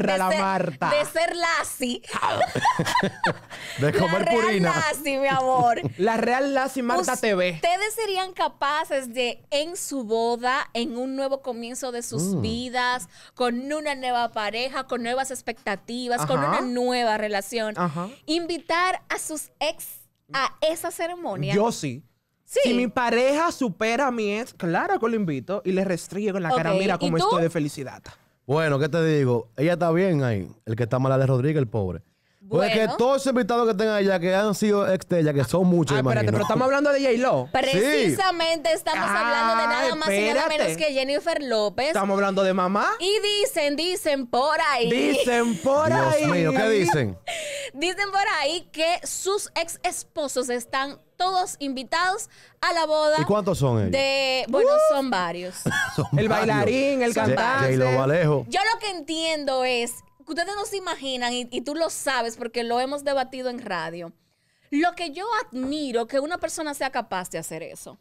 de ser, Marta. De ser comer la real mi amor. La real Lassie Marta TV. Ustedes serían capaces de en su boda, en un nuevo comienzo de sus mm. vidas, con una nueva pareja, con nuevas expectativas, con una nueva relación, invitar a sus ex a esa ceremonia. Yo sí. Si mi pareja supera a mi ex, claro que lo invito y le restriego en la cara, mira cómo estoy de felicidad. Bueno, ¿qué te digo? Ella está bien ahí. El que está mal es Rodríguez, el pobre. Porque que todos los invitados que tenga ella, que han sido ex de ella, que ah, son muchos, ah, pero estamos hablando de J-Lo. Precisamente estamos ah, hablando de nada más y nada menos que Jennifer López. Estamos hablando de mamá. Y dicen, dicen por ahí. Dicen por Dios ahí. Mío, ¿qué dicen? dicen por ahí que sus ex esposos están todos invitados a la boda. ¿Y cuántos son ellos? bueno, son varios. el bailarín, el cantante. Yo lo que entiendo es, ustedes no se imaginan, y, y tú lo sabes porque lo hemos debatido en radio, lo que yo admiro que una persona sea capaz de hacer eso.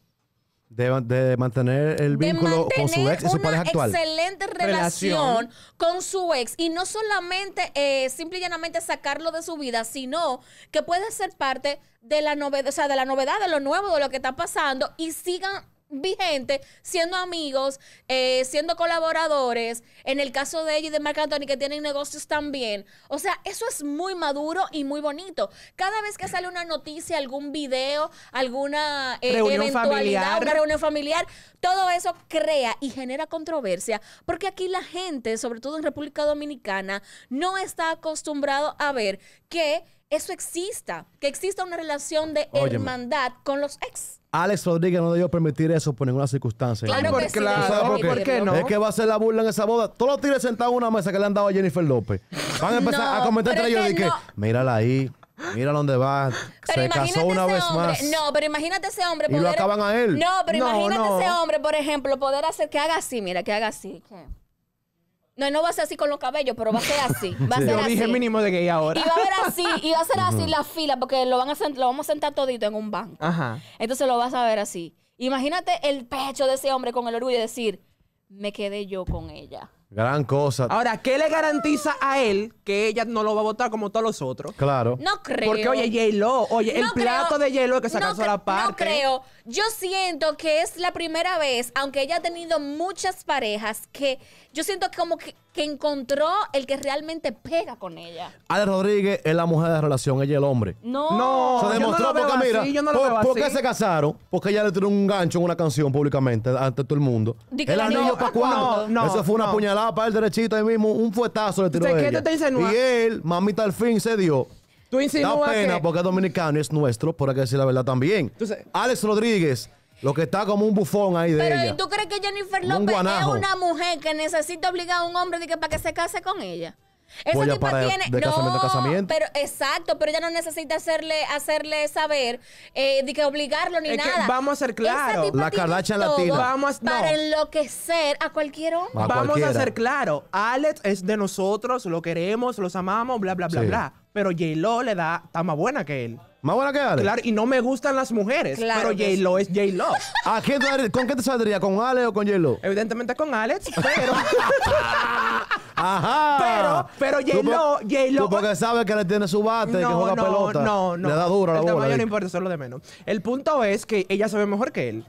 De, mantener el vínculo con su ex y su pareja actual. Excelente relación, con su ex. Y no solamente, eh, simple y llanamente sacarlo de su vida, sino que puede ser parte de la novedad, de la novedad, de lo nuevo, de lo que está pasando y sigan vigente, siendo amigos, eh, siendo colaboradores, en el caso de ella y de Marc Anthony que tienen negocios también. O sea, eso es muy maduro y muy bonito. Cada vez que sale una noticia, algún video, alguna eh, reunión eventualidad, familiar. una reunión familiar, todo eso crea y genera controversia, porque aquí la gente, sobre todo en República Dominicana, no está acostumbrado a ver que eso exista, que exista una relación de hermandad con los ex. Alex Rodríguez no debió permitir eso por ninguna circunstancia. Claro, que claro. por, qué? no? Es que va a ser la burla en esa boda. Todos los tigres sentados en una mesa que le han dado a Jennifer López. Van a empezar a comentar entre ellos de que, mírala ahí. Mira dónde va. Pero se casó una vez hombre. más. No, pero imagínate ese hombre. Y lo acaban a él. No, pero imagínate ese hombre, por ejemplo, poder hacer que haga así. Mira, que haga así. No, no va a ser así con los cabellos, pero va a ser así. Va a ser dije mínimo de gay ahora. Y va a ser así, y va a ser así la fila, porque lo, van a lo vamos a sentar todito en un banco. Ajá. Entonces lo vas a ver así. Imagínate el pecho de ese hombre con el orgullo de decir, me quedé yo con ella. Gran cosa. Ahora, ¿qué le garantiza a él que ella no lo va a votar como todos los otros? Claro. No creo. Porque, oye, j oye, el plato de j que se casó la parte. No creo. Yo siento que es la primera vez, aunque ella ha tenido muchas parejas, que yo siento como que, encontró el que realmente pega con ella. Ale Rodríguez es la mujer de la relación, ella es el hombre. No. No. Se demostró porque, mira, por, qué se casaron? Porque ella le tiró un gancho en una canción públicamente ante todo el mundo. el anillo para cuándo. Eso fue una puñalada para el derechito ahí mismo, un fuetazo le tiró ella. Y él, mamita, al fin se dio. Tú Da pena porque es dominicano es nuestro, por aquí decir la verdad también. Alex Rodríguez, lo que está como un bufón ahí de Pero ¿y tú crees que Jennifer López es una mujer que necesita obligar a un hombre de que para que se case con ella? Ese tipo tiene... no, Pero, exacto, pero ella no necesita hacerle, hacerle saber, eh, de que obligarlo ni nada. vamos a ser claros. La calacha latina. Vamos a, no. Para enloquecer a cualquier hombre. vamos a ser claro, Alex es de nosotros, lo queremos, los amamos, bla, bla, bla, bla. Pero J-Lo le da, está más buena que él. Más buena que Alex. Claro, y no me gustan las mujeres. Claro pero J-Lo es J-Lo. ¿Con qué te saldría? ¿Con Alex o con J-Lo? Evidentemente con Alex, pero. Ajá. Pero, pero J-Lo, J-Lo. porque sabe que le tiene su bate, que juega no, pelota. No, no. Le da duro la bola. no importa, eso es lo de menos. El punto es que ella se ve mejor que él.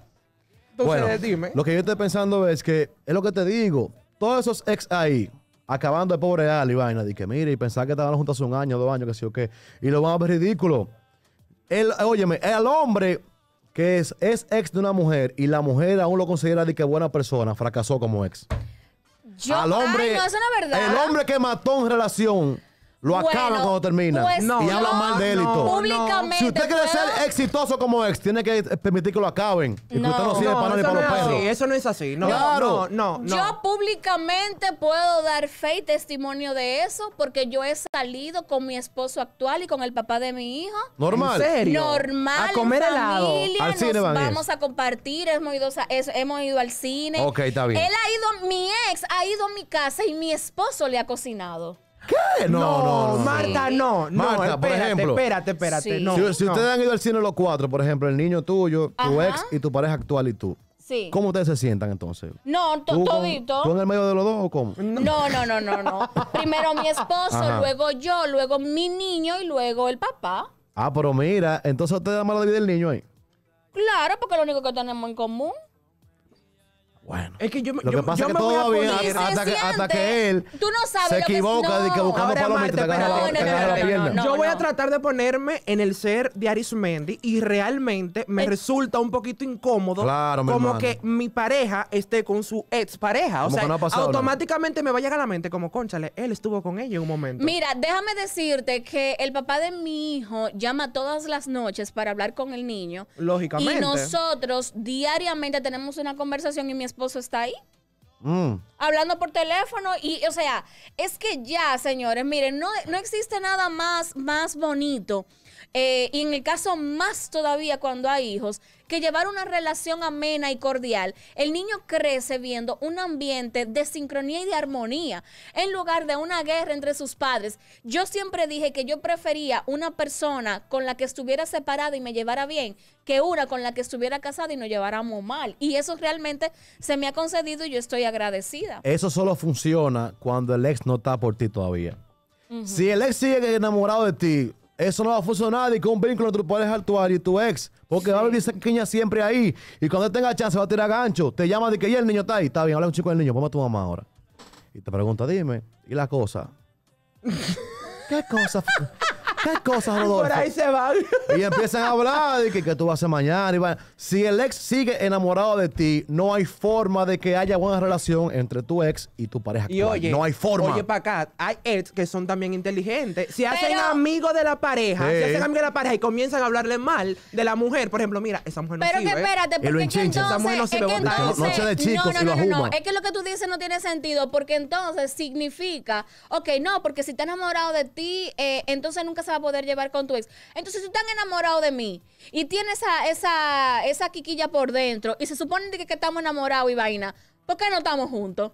Entonces, dime. Lo que yo estoy pensando es que, es lo que te digo, todos esos ex ahí, acabando de pobre ali y vaina, de que mire, y pensar que estaban juntos un año, dos años, que sí o qué, y lo van a ver ridículo. El, óyeme, el hombre que es, es ex de una mujer y la mujer aún lo considera de que buena persona, fracasó como ex al hombre, El hombre que mató en relación lo acaban cuando termina. Pues y hablan mal de él y todo. Si usted quiere ser pues. exitoso como ex, tiene que permitir que lo acaben. Y que usted no para ni los perros. eso no es así. No, No, Yo públicamente puedo dar fe y testimonio de eso porque yo he salido con mi esposo actual y con el papá de mi hijo. Normal. ¿En serio? Normal. A comer helado. Familia, nos vamos a compartir. Hemos ido, hemos ido al cine. Él ha ido, mi ex ha ido a mi casa y mi esposo le ha cocinado. ¿Qué? No, no, no, Marta, no. no Marta, por ejemplo. Espérate, espérate. No, si, ustedes han ido al cine los cuatro, por ejemplo, el niño tuyo, tu ex y tu pareja actual y tú. Sí. ¿Cómo ustedes se sientan entonces? No, todito. ¿Tú en el medio de los dos o cómo? No, no, no, no, no. Primero mi esposo, luego yo, luego mi niño y luego el papá. Ah, pero mira, entonces ustedes da mala vida del niño ahí. Claro, porque lo único que tenemos en común. Bueno. Es que yo, lo yo, que pasa es todavía hasta, que, él tú no sabes se de que yo voy a tratar de ponerme en el ser de Arismendi y realmente me eh. resulta un poquito incómodo como que mi pareja esté con su ex pareja. O sea, automáticamente me va a llegar a la mente como, conchale, él estuvo con ella en un momento. Mira, déjame decirte que el papá de mi hijo llama todas las noches para hablar con el niño. Lógicamente. Y nosotros diariamente tenemos una conversación y mi esposo está ahí. Mm. Hablando por teléfono y, o sea, es que ya, señores, miren, no, no existe nada más, más bonito eh, y en el caso más todavía cuando hay hijos, que llevar una relación amena y cordial, el niño crece viendo un ambiente de sincronía y de armonía en lugar de una guerra entre sus padres. Yo siempre dije que yo prefería una persona con la que estuviera separada y me llevara bien que una con la que estuviera casada y nos lleváramos mal. Y eso realmente se me ha concedido y yo estoy agradecida. Eso solo funciona cuando el ex no está por ti todavía. Si el ex sigue enamorado de ti, eso no va a funcionar y con un vínculo entre tu pareja actual y tu ex. Porque va a vivir esa siempre ahí. Y cuando él tenga chance va a tirar gancho. Te llama de que ya el niño está ahí. Está bien, habla un chico del niño, vamos a tu mamá ahora. Y te pregunta, dime, ¿y la cosa? ¿Qué cosa? ¿Qué cosas, Rodolfo? Por ahí se van. Y empiezan a hablar de que, tú vas a hacer mañana. Y Si el ex sigue enamorado de ti, no hay forma de que haya buena relación entre tu ex y tu pareja. Y Oye, no hay forma. Oye, para acá, hay ex que son también inteligentes. Si hacen amigo de la pareja, si hacen de la pareja y comienzan a hablarle mal de la mujer, por ejemplo, mira, esa mujer no Pero sirve. Pero que espérate, porque no se no, no, no, es que lo que tú dices no tiene sentido porque entonces significa, ok, no, porque si está enamorado de ti, eh, entonces nunca se a poder llevar con tu ex. Entonces, si estás enamorado de mí y tienes esa, esa, esa quiquilla por dentro y se supone que, que estamos enamorados y vaina, ¿por qué no estamos juntos?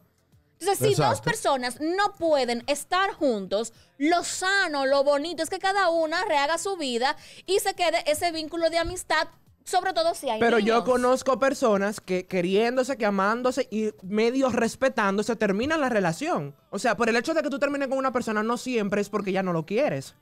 Entonces, si dos personas no pueden estar juntos, lo sano, lo bonito es que cada una rehaga su vida y se quede ese vínculo de amistad sobre todo si hay Pero yo conozco personas que queriéndose, que amándose y medio respetándose terminan la relación. O sea, por el hecho de que tú termines con una persona no siempre es porque ya no lo quieres.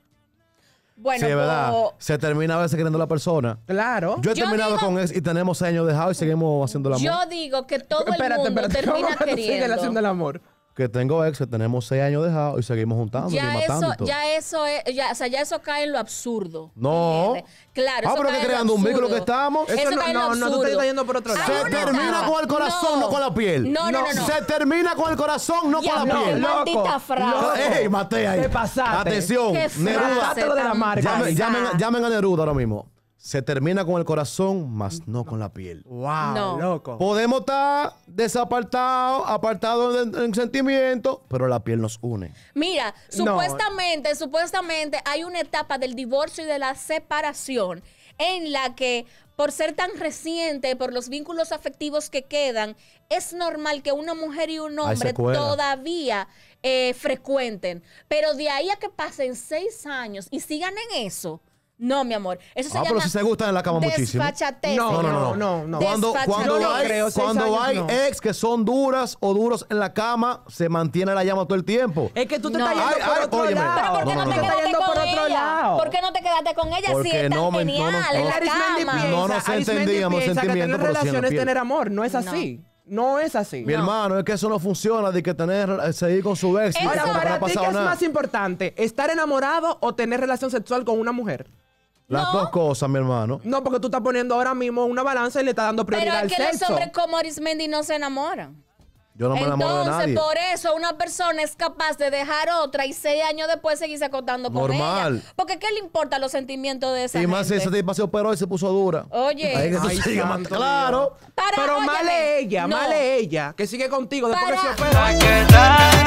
Bueno, sí, es ¿verdad? Se termina a veces queriendo a la persona. Claro. Yo he terminado con eso y tenemos años dejados y seguimos haciendo el amor. Yo digo que todo el mundo termina ¿cómo queriendo. Sigue haciendo el amor que tengo ex tenemos seis años dejados y seguimos juntando ya Eso, Ya eso es, ya, o sea, ya eso cae en lo absurdo. No. Claro. Ah, pero que creando un vínculo que estamos. Eso, no, cae no, en lo no, por otro lado. Se termina con el corazón, no. con la piel. No, no, no. no Se termina con el corazón, no con la no, piel. Maldita frase. Ey, Matea. Te pasaste. Atención, Neruda. de la marca. Llamen, llamen a Neruda ahora mismo. Se termina con el corazón, más mm. no con la piel. ¡Wow! Loco. Podemos estar desapartados, apartados en, sentimiento, pero la piel nos une. Mira, supuestamente, supuestamente hay una etapa del divorcio y de la separación en la que por ser tan reciente, por los vínculos afectivos que quedan, es normal que una mujer y un hombre todavía eh, frecuenten. Pero de ahí a que pasen seis años y sigan en eso, no, mi amor. Eso se Ah, pero si se gustan en la cama muchísimo. No, no, no, no, Cuando, hay, ex que son duras o duros en la cama, se mantiene la llama todo el tiempo. Es que tú te estás yendo por otro Pero ¿por qué no, te quedaste Yendo con por otro ella? lado. ¿Por qué no te quedaste con ella si Porque es tan genial no, en no. la cama? No nos entendíamos, sentimientos. tener relaciones es tener amor. No es así. No es así. Mi hermano, es que eso no funciona de que tener, eh, seguir con su ex. Ahora, para ti, ¿qué es más importante? ¿Estar enamorado o tener relación sexual con una mujer? Las dos cosas, mi hermano. No, porque tú estás poniendo ahora mismo una balanza y le estás dando Pero prioridad al que pero que hombres como Arismendi no se enamora. Yo no me enamoro de Entonces, por eso una persona es capaz de dejar otra y seis años después seguirse acostando con ella. Porque ¿qué le importan los sentimientos de esa Y más ese gente? se operó y se puso dura. Oye. que claro. Pero óyeme, male ella, no. ella, que sigue contigo después que se opera.